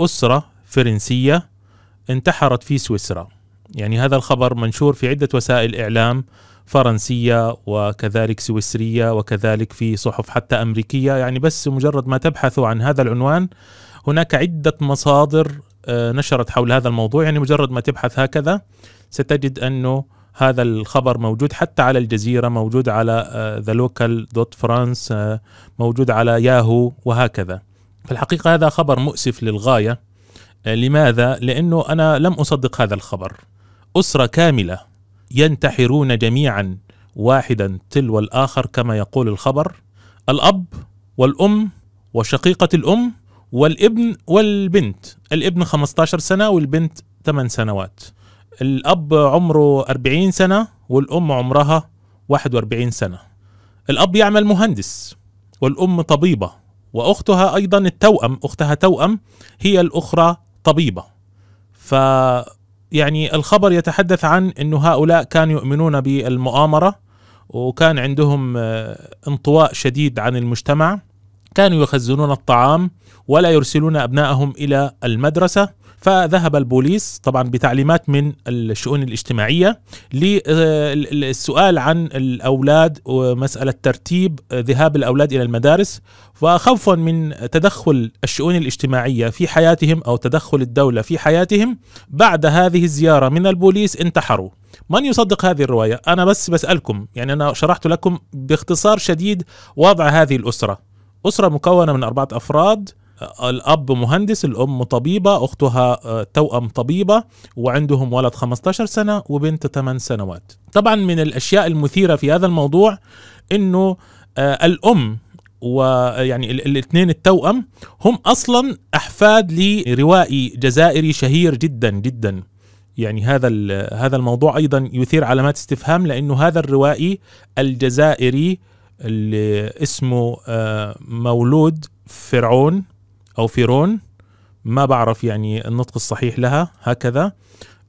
أسرة فرنسية انتحرت في سويسرا يعني هذا الخبر منشور في عدة وسائل إعلام فرنسية وكذلك سويسرية وكذلك في صحف حتى أمريكية يعني بس مجرد ما تبحثوا عن هذا العنوان هناك عدة مصادر آه، نشرت حول هذا الموضوع يعني مجرد ما تبحث هكذا ستجد أنه هذا الخبر موجود حتى على الجزيرة موجود على ذا لوكال دوت فرانس موجود على ياهو وهكذا في الحقيقة هذا خبر مؤسف للغاية آه، لماذا؟ لأنه أنا لم أصدق هذا الخبر أسرة كاملة ينتحرون جميعا واحدا تلو الآخر كما يقول الخبر الأب والأم وشقيقة الأم والابن والبنت الابن 15 سنة والبنت 8 سنوات الأب عمره 40 سنة والأم عمرها 41 سنة الأب يعمل مهندس والأم طبيبة واختها ايضا التوأم اختها توأم هي الاخرى طبيبه ف يعني الخبر يتحدث عن أن هؤلاء كانوا يؤمنون بالمؤامرة وكان عندهم آه، انطواء شديد عن المجتمع كانوا يخزنون الطعام ولا يرسلون أبنائهم إلى المدرسة فذهب البوليس طبعا بتعليمات من الشؤون الاجتماعية للسؤال آه، عن الأولاد ومسألة ترتيب ذهاب الأولاد إلى المدارس وخوفا من تدخل الشؤون الاجتماعية في حياتهم أو تدخل الدولة في حياتهم بعد هذه الزيارة من البوليس انتحروا من يصدق هذه الرواية؟ أنا بس بسألكم يعني أنا شرحت لكم باختصار شديد وضع هذه الأسرة أسرة مكونة من أربعة أفراد الاب مهندس الام طبيبه اختها آه، توأم طبيبه وعندهم ولد 15 سنه وبنت 8 سنوات طبعا من الاشياء المثيره في هذا الموضوع انه آه، الام ويعني الاثنين التوأم هم اصلا احفاد لروائي جزائري شهير جدا جدا يعني هذا هذا الموضوع ايضا يثير علامات استفهام لانه هذا الروائي الجزائري اللي اسمه آه، مولود فرعون أو فيرون ما بعرف يعني النطق الصحيح لها هكذا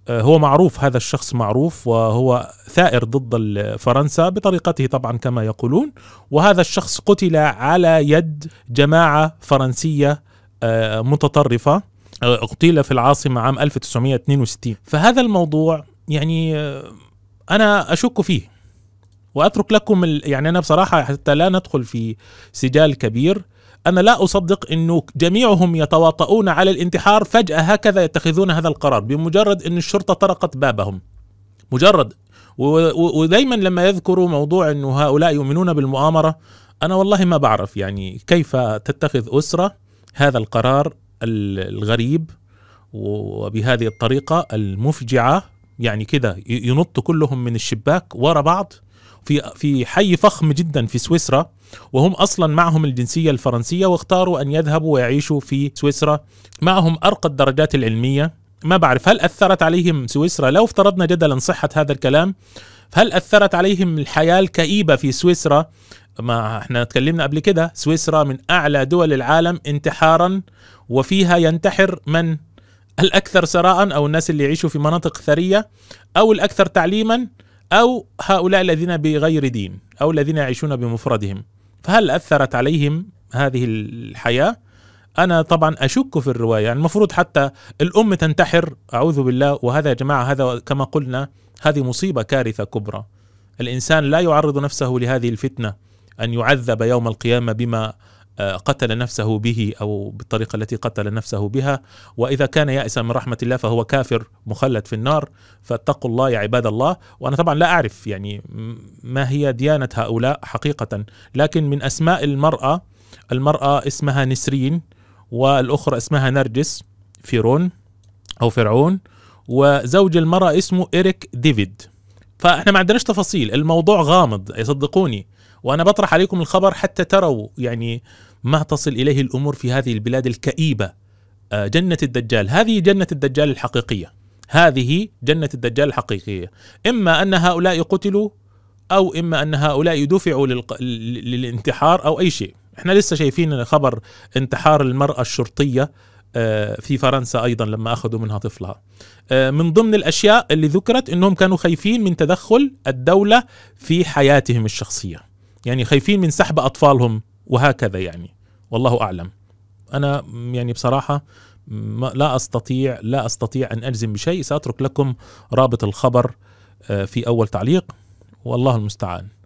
آه، هو معروف هذا الشخص معروف وهو ثائر ضد فرنسا بطريقته طبعا كما يقولون وهذا الشخص قتل على يد جماعة فرنسية آه، متطرفة اغتيل آه، في العاصمة عام 1962 فهذا الموضوع يعني أنا أشك فيه وأترك لكم يعني أنا بصراحة حتى لا ندخل في سجال كبير أنا لا أصدق أنه جميعهم يتواطؤون على الانتحار فجأة هكذا يتخذون هذا القرار بمجرد أن الشرطة طرقت بابهم مجرد ودايما لما يذكروا موضوع أنه هؤلاء يؤمنون بالمؤامرة أنا والله ما بعرف يعني كيف تتخذ أسرة هذا القرار الغريب وبهذه الطريقة المفجعة يعني كده ينط كلهم من الشباك ورا بعض في في حي فخم جدا في سويسرا وهم اصلا معهم الجنسيه الفرنسيه واختاروا ان يذهبوا ويعيشوا في سويسرا معهم ارقى الدرجات العلميه ما بعرف هل اثرت عليهم سويسرا لو افترضنا جدلا صحه هذا الكلام هل اثرت عليهم الحياه الكئيبه في سويسرا ما احنا تكلمنا قبل كده سويسرا من اعلى دول العالم انتحارا وفيها ينتحر من الاكثر ثراء او الناس اللي يعيشوا في مناطق ثريه او الاكثر تعليما او هؤلاء الذين بغير دين او الذين يعيشون بمفردهم فهل اثرت عليهم هذه الحياه انا طبعا اشك في الروايه يعني المفروض حتى الام تنتحر اعوذ بالله وهذا يا جماعه هذا كما قلنا هذه مصيبه كارثه كبرى الانسان لا يعرض نفسه لهذه الفتنه ان يعذب يوم القيامه بما آه، قتل نفسه به او بالطريقه التي قتل نفسه بها واذا كان يائسا من رحمه الله فهو كافر مخلد في النار فاتقوا الله يا عباد الله وانا طبعا لا اعرف يعني ما هي ديانه هؤلاء حقيقه لكن من اسماء المراه المراه اسمها نسرين والاخرى اسمها نرجس فيرون او فرعون وزوج المراه اسمه إريك ديفيد فاحنا ما عندناش تفاصيل الموضوع غامض صدقوني وانا بطرح عليكم الخبر حتى تروا يعني ما تصل اليه الامور في هذه البلاد الكئيبه آه، جنه الدجال هذه جنه الدجال الحقيقيه هذه جنه الدجال الحقيقيه اما ان هؤلاء قتلوا او اما ان هؤلاء يدفعوا للانتحار او اي شيء احنا لسه شايفين خبر انتحار المراه الشرطيه آه، في فرنسا ايضا لما اخذوا منها طفلها آه، من ضمن الاشياء اللي ذكرت انهم كانوا خايفين من تدخل الدوله في حياتهم الشخصيه يعني خايفين من سحب اطفالهم وهكذا يعني والله اعلم انا يعني بصراحه لا استطيع لا استطيع ان اجزم بشيء ساترك لكم رابط الخبر آه، في اول تعليق والله المستعان